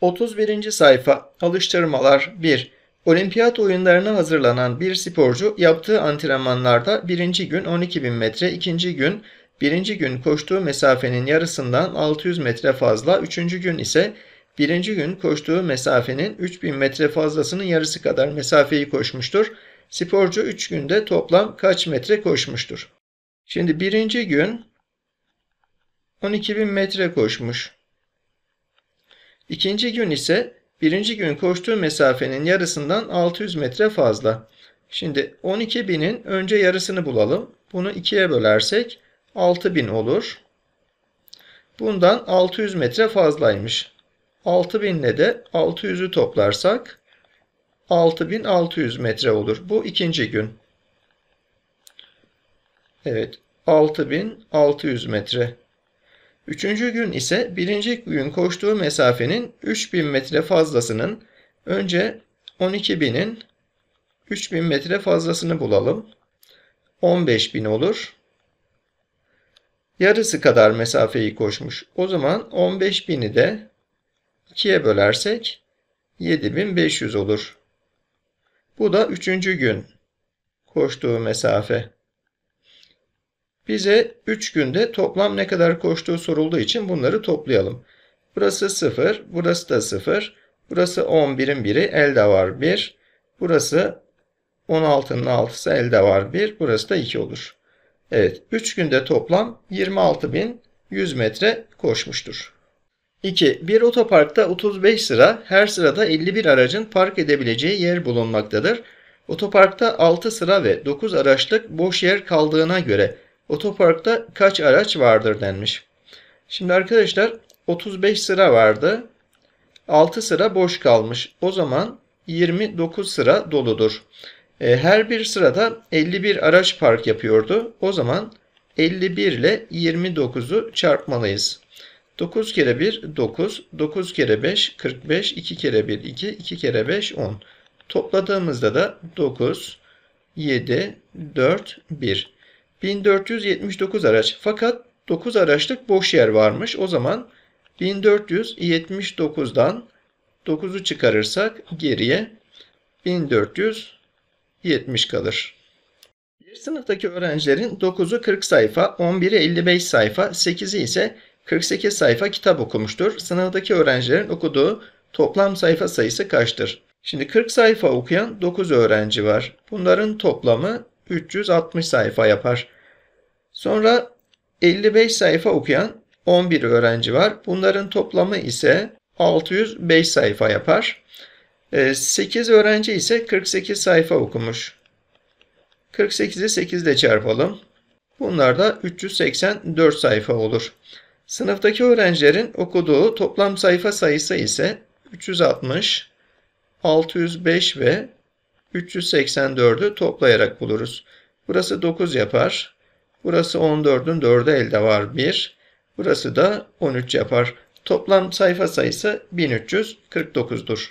31. sayfa Alıştırmalar 1. Olimpiyat oyunlarına hazırlanan bir sporcu yaptığı antrenmanlarda birinci gün 12.000 metre, ikinci gün birinci gün koştuğu mesafenin yarısından 600 metre fazla, üçüncü gün ise birinci gün koştuğu mesafenin 3000 metre fazlasının yarısı kadar mesafeyi koşmuştur. Sporcu 3 günde toplam kaç metre koşmuştur? Şimdi birinci gün 12.000 metre koşmuş. İkinci gün ise birinci gün koştuğu mesafenin yarısından 600 metre fazla. Şimdi 12.000'in önce yarısını bulalım. Bunu ikiye bölersek 6000 olur. Bundan 600 metre fazlaymış. 6000 ile de 600'ü toplarsak 6600 metre olur. Bu ikinci gün. Evet 6600 metre. Üçüncü gün ise birinci gün koştuğu mesafenin 3000 metre fazlasının önce 12000'in 3000 metre fazlasını bulalım. 15000 olur. Yarısı kadar mesafeyi koşmuş. O zaman 15000'i de 2'ye bölersek 7500 olur. Bu da üçüncü gün koştuğu mesafe. Bize 3 günde toplam ne kadar koştuğu sorulduğu için bunları toplayalım. Burası 0, burası da 0, burası 11'in 1'i elde var 1, burası 16'nın 6'sı elde var 1, burası da 2 olur. Evet, 3 günde toplam 26.100 metre koşmuştur. 2. Bir otoparkta 35 sıra, her sırada 51 aracın park edebileceği yer bulunmaktadır. Otoparkta 6 sıra ve 9 araçlık boş yer kaldığına göre Otoparkta kaç araç vardır denmiş. Şimdi arkadaşlar 35 sıra vardı. 6 sıra boş kalmış. O zaman 29 sıra doludur. E, her bir sırada 51 araç park yapıyordu. O zaman 51 ile 29'u çarpmalıyız. 9 kere 1 9, 9 kere 5 45, 2 kere 1 2, 2 kere 5 10. Topladığımızda da 9, 7, 4, 1. 1479 araç. Fakat 9 araçlık boş yer varmış. O zaman 1479'dan 9'u çıkarırsak geriye 1470 kalır. Bir sınıftaki öğrencilerin 9'u 40 sayfa, 11'i 55 sayfa, 8'i ise 48 sayfa kitap okumuştur. Sınıftaki öğrencilerin okuduğu toplam sayfa sayısı kaçtır? Şimdi 40 sayfa okuyan 9 öğrenci var. Bunların toplamı 360 sayfa yapar. Sonra 55 sayfa okuyan 11 öğrenci var. Bunların toplamı ise 605 sayfa yapar. 8 ee, öğrenci ise 48 sayfa okumuş. 48'i 8 ile çarpalım. Bunlar da 384 sayfa olur. Sınıftaki öğrencilerin okuduğu toplam sayfa sayısı ise 360, 605 ve 384'ü toplayarak buluruz. Burası 9 yapar. Burası 14'ün 4'ü elde var 1. Burası da 13 yapar. Toplam sayfa sayısı 1349'dur.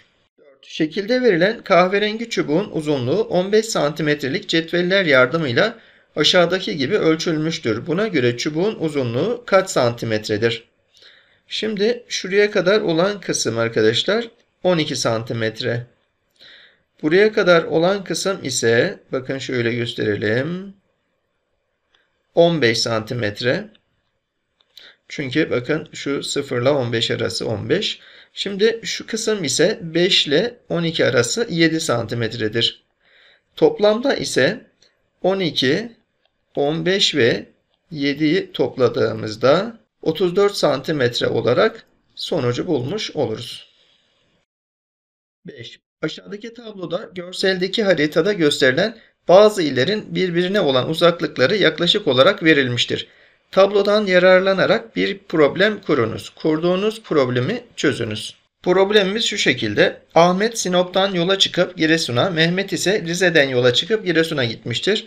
Şekilde verilen kahverengi çubuğun uzunluğu 15 santimetrelik cetveller yardımıyla aşağıdaki gibi ölçülmüştür. Buna göre çubuğun uzunluğu kaç santimetredir? Şimdi şuraya kadar olan kısım arkadaşlar 12 santimetre. Buraya kadar olan kısım ise bakın şöyle gösterelim. 15 santimetre. Çünkü bakın şu 0 ile 15 arası 15. Şimdi şu kısım ise 5 ile 12 arası 7 santimetredir. Toplamda ise 12, 15 ve 7'yi topladığımızda 34 santimetre olarak sonucu bulmuş oluruz. 5. Aşağıdaki tabloda görseldeki haritada gösterilen bazı illerin birbirine olan uzaklıkları yaklaşık olarak verilmiştir. Tablodan yararlanarak bir problem kurunuz. Kurduğunuz problemi çözünüz. Problemimiz şu şekilde. Ahmet Sinop'tan yola çıkıp Giresun'a, Mehmet ise Rize'den yola çıkıp Giresun'a gitmiştir.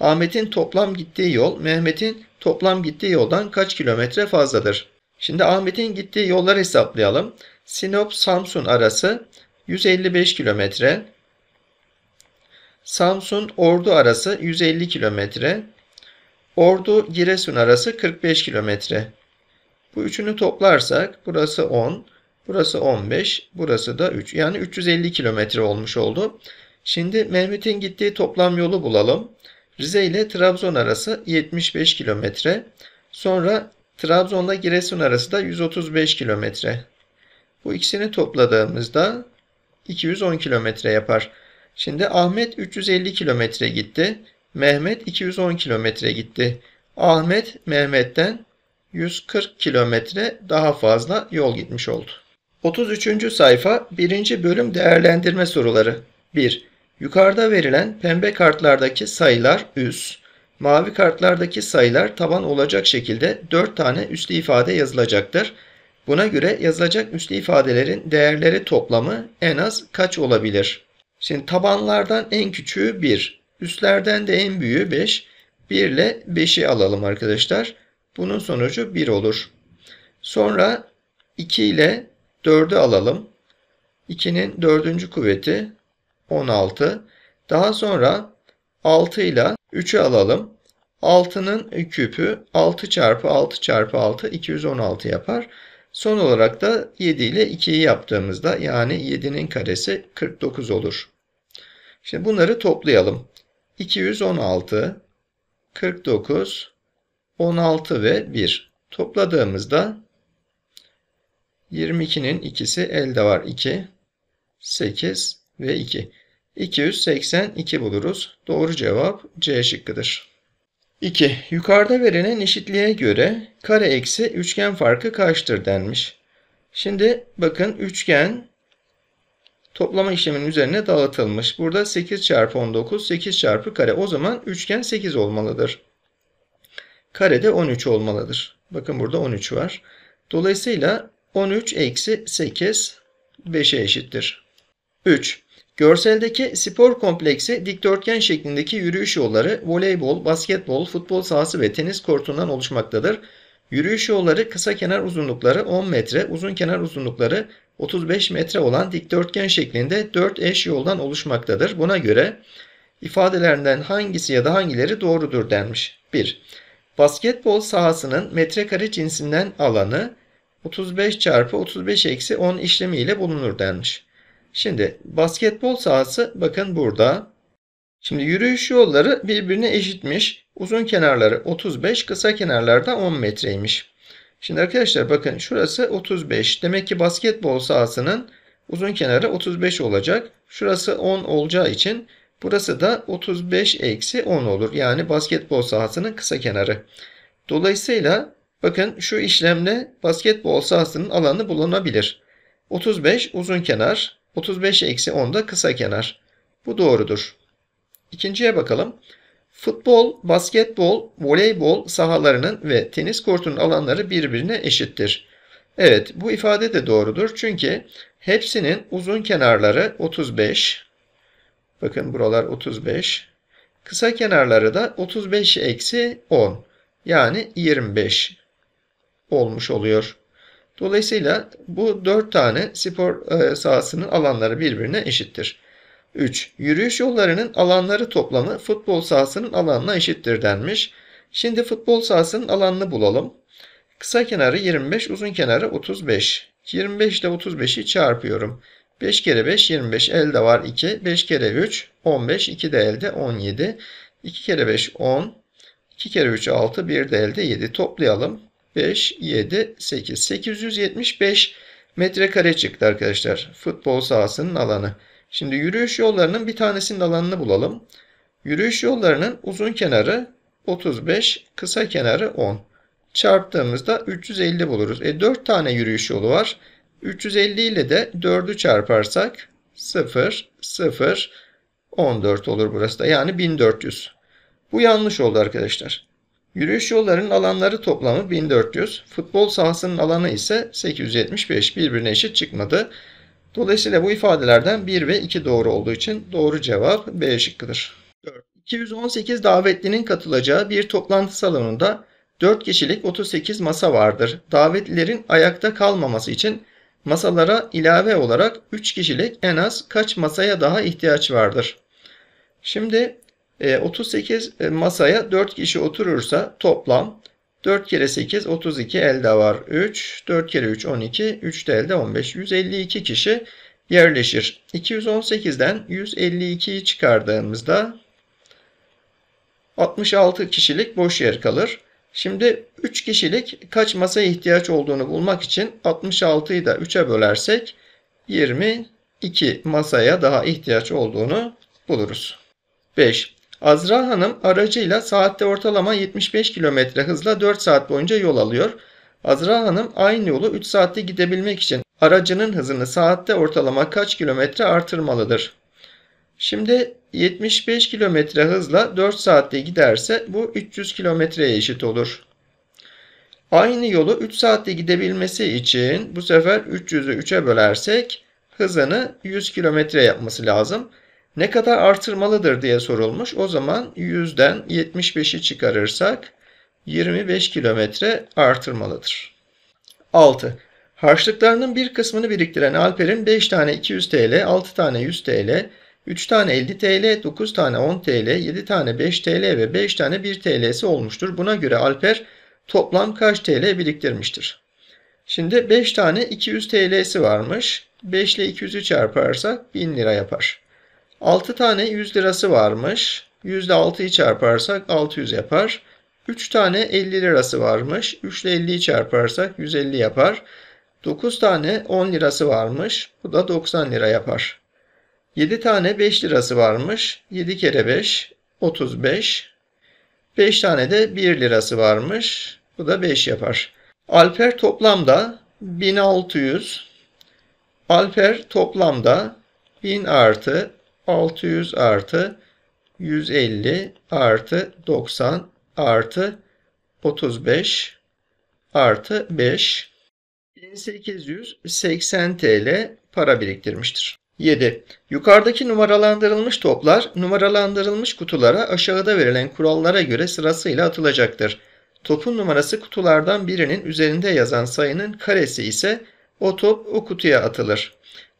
Ahmet'in toplam gittiği yol, Mehmet'in toplam gittiği yoldan kaç kilometre fazladır? Şimdi Ahmet'in gittiği yolları hesaplayalım. Sinop-Samsun arası 155 kilometre. Samsun Ordu arası 150 kilometre. Ordu Giresun arası 45 kilometre. Bu üçünü toplarsak burası 10, burası 15, burası da 3. Yani 350 kilometre olmuş oldu. Şimdi Mehmet'in gittiği toplam yolu bulalım. Rize ile Trabzon arası 75 kilometre. Sonra Trabzon'da Giresun arası da 135 kilometre. Bu ikisini topladığımızda 210 kilometre yapar. Şimdi Ahmet 350 kilometre gitti. Mehmet 210 kilometre gitti. Ahmet Mehmet'ten 140 kilometre daha fazla yol gitmiş oldu. 33. sayfa 1. bölüm değerlendirme soruları. 1. Yukarıda verilen pembe kartlardaki sayılar üs, mavi kartlardaki sayılar taban olacak şekilde 4 tane üslü ifade yazılacaktır. Buna göre yazılacak üslü ifadelerin değerleri toplamı en az kaç olabilir? Şimdi tabanlardan en küçüğü 1. üslerden de en büyüğü 5. 1 ile 5'i alalım arkadaşlar. Bunun sonucu 1 olur. Sonra 2 ile 4'ü alalım. 2'nin 4. kuvveti 16. Daha sonra 6 ile 3'ü alalım. 6'nın küpü 6 çarpı 6 çarpı 6 216 yapar. Son olarak da 7 ile 2'yi yaptığımızda yani 7'nin karesi 49 olur. Şimdi bunları toplayalım. 216, 49, 16 ve 1. Topladığımızda 22'nin ikisi elde var 2, 8 ve 2. 282 buluruz. Doğru cevap C şıkkıdır. 2. Yukarıda verilen eşitliğe göre kare eksi üçgen farkı kaçtır denmiş. Şimdi bakın üçgen toplama işleminin üzerine dağıtılmış. Burada 8 çarpı 19, 8 çarpı kare. O zaman üçgen 8 olmalıdır. Kare de 13 olmalıdır. Bakın burada 13 var. Dolayısıyla 13 eksi 8 5'e eşittir. 3. Görseldeki spor kompleksi dikdörtgen şeklindeki yürüyüş yolları voleybol, basketbol, futbol sahası ve tenis kortundan oluşmaktadır. Yürüyüş yolları kısa kenar uzunlukları 10 metre, uzun kenar uzunlukları 35 metre olan dikdörtgen şeklinde 4 eş yoldan oluşmaktadır. Buna göre ifadelerinden hangisi ya da hangileri doğrudur denmiş. 1. Basketbol sahasının metrekare cinsinden alanı 35 çarpı 35 eksi 10 işlemiyle bulunur denmiş. Şimdi basketbol sahası bakın burada. Şimdi yürüyüş yolları birbirine eşitmiş. Uzun kenarları 35, kısa kenarlarda 10 metreymiş. Şimdi arkadaşlar bakın şurası 35. Demek ki basketbol sahasının uzun kenarı 35 olacak. Şurası 10 olacağı için burası da 35 eksi 10 olur. Yani basketbol sahasının kısa kenarı. Dolayısıyla bakın şu işlemle basketbol sahasının alanı bulunabilir. 35 uzun kenar, 35 eksi 10 da kısa kenar. Bu doğrudur. İkinciye bakalım. Futbol, basketbol, voleybol sahalarının ve tenis kortunun alanları birbirine eşittir. Evet bu ifade de doğrudur çünkü hepsinin uzun kenarları 35. Bakın buralar 35. Kısa kenarları da 35 eksi 10 yani 25 olmuş oluyor. Dolayısıyla bu 4 tane spor e, sahasının alanları birbirine eşittir. 3. Yürüyüş yollarının alanları toplamı futbol sahasının alanına eşittir denmiş. Şimdi futbol sahasının alanını bulalım. Kısa kenarı 25, uzun kenarı 35. 25 ile 35'i çarpıyorum. 5 kere 5 25 elde var 2. 5 kere 3 15 2 de elde 17. 2 kere 5 10. 2 kere 3 6 1 de elde 7. Toplayalım. 5, 7, 8. 875 metrekare çıktı arkadaşlar. Futbol sahasının alanı. Şimdi yürüyüş yollarının bir tanesinin alanını bulalım. Yürüyüş yollarının uzun kenarı 35, kısa kenarı 10. Çarptığımızda 350 buluruz. E 4 tane yürüyüş yolu var. 350 ile de 4'ü çarparsak 0, 0, 14 olur burası da. Yani 1400. Bu yanlış oldu arkadaşlar. Yürüyüş yollarının alanları toplamı 1400, futbol sahasının alanı ise 875 birbirine eşit çıkmadı. Dolayısıyla bu ifadelerden 1 ve 2 doğru olduğu için doğru cevap B şıkkıdır. 4. 218 davetlinin katılacağı bir toplantı salonunda 4 kişilik 38 masa vardır. Davetlilerin ayakta kalmaması için masalara ilave olarak 3 kişilik en az kaç masaya daha ihtiyaç vardır? Şimdi 38 e, e, masaya 4 kişi oturursa toplam 4 kere 8 32 elde var 3. 4 kere 3 12. 3 de elde 15. 152 kişi yerleşir. 218'den 152'yi çıkardığımızda 66 kişilik boş yer kalır. Şimdi 3 kişilik kaç masaya ihtiyaç olduğunu bulmak için 66'yı da 3'e bölersek 22 masaya daha ihtiyaç olduğunu buluruz. 5. Azra Hanım aracıyla saatte ortalama 75 km hızla 4 saat boyunca yol alıyor. Azra Hanım aynı yolu 3 saatte gidebilmek için aracının hızını saatte ortalama kaç kilometre artırmalıdır? Şimdi 75 kilometre hızla 4 saatte giderse bu 300 kilometreye eşit olur. Aynı yolu 3 saatte gidebilmesi için bu sefer 300'ü 3'e bölersek hızını 100 kilometre yapması lazım ne kadar artırmalıdır diye sorulmuş. O zaman 100'den 75'i çıkarırsak 25 kilometre artırmalıdır. 6. Harçlıklarının bir kısmını biriktiren Alper'in 5 tane 200 TL, 6 tane 100 TL, 3 tane 50 TL, 9 tane 10 TL, 7 tane 5 TL ve 5 tane 1 TL'si olmuştur. Buna göre Alper toplam kaç TL biriktirmiştir? Şimdi 5 tane 200 TL'si varmış. 5 ile 200'ü çarparsak 1000 lira yapar. 6 tane 100 lirası varmış. %6'yı çarparsak 600 yapar. 3 tane 50 lirası varmış. 3 ile 50'yi çarparsak 150 yapar. 9 tane 10 lirası varmış. Bu da 90 lira yapar. 7 tane 5 lirası varmış. 7 kere 5 35. 5 tane de 1 lirası varmış. Bu da 5 yapar. Alper toplamda 1600. Alper toplamda 1000 artı 600 artı 150 artı 90 artı 35 artı 5 1880 TL para biriktirmiştir. 7. Yukarıdaki numaralandırılmış toplar numaralandırılmış kutulara aşağıda verilen kurallara göre sırasıyla atılacaktır. Topun numarası kutulardan birinin üzerinde yazan sayının karesi ise o top o kutuya atılır.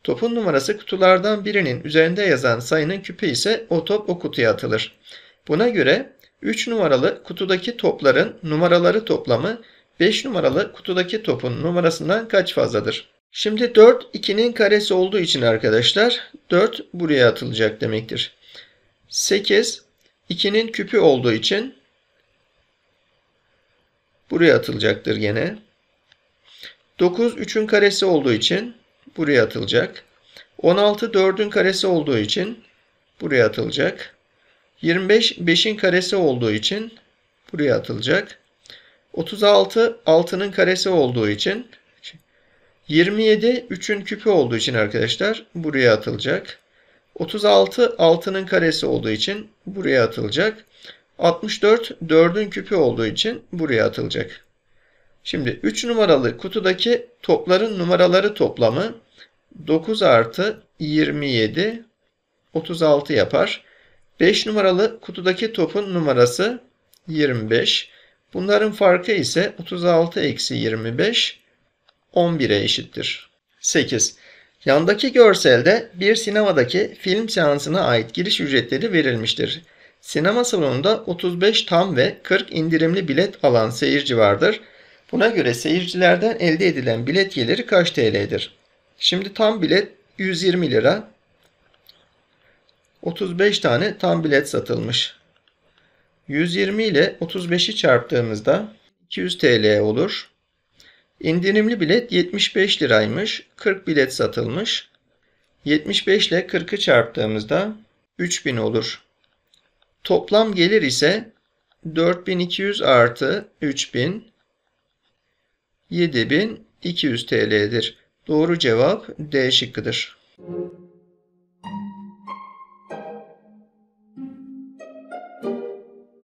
Topun numarası kutulardan birinin üzerinde yazan sayının küpü ise o top o kutuya atılır. Buna göre 3 numaralı kutudaki topların numaraları toplamı 5 numaralı kutudaki topun numarasından kaç fazladır? Şimdi 4 2'nin karesi olduğu için arkadaşlar 4 buraya atılacak demektir. 8 2'nin küpü olduğu için buraya atılacaktır gene. 9 3'ün karesi olduğu için buraya atılacak. 16 4'ün karesi olduğu için buraya atılacak. 25 5'in karesi olduğu için buraya atılacak. 36 6'nın karesi olduğu için 27 3'ün küpü olduğu için arkadaşlar buraya atılacak. 36 6'nın karesi olduğu için buraya atılacak. 64 4'ün küpü olduğu için buraya atılacak. Şimdi 3 numaralı kutudaki topların numaraları toplamı 9 artı 27 36 yapar. 5 numaralı kutudaki topun numarası 25. Bunların farkı ise 36 eksi 25 11'e eşittir. 8. Yandaki görselde bir sinemadaki film seansına ait giriş ücretleri verilmiştir. Sinema salonunda 35 tam ve 40 indirimli bilet alan seyirci vardır. Buna göre seyircilerden elde edilen bilet geliri kaç TL'dir? Şimdi tam bilet 120 lira. 35 tane tam bilet satılmış. 120 ile 35'i çarptığımızda 200 TL olur. İndirimli bilet 75 liraymış. 40 bilet satılmış. 75 ile 40'ı çarptığımızda 3000 olur. Toplam gelir ise 4200 artı 3000 7200 TL'dir. Doğru cevap D şıkkıdır.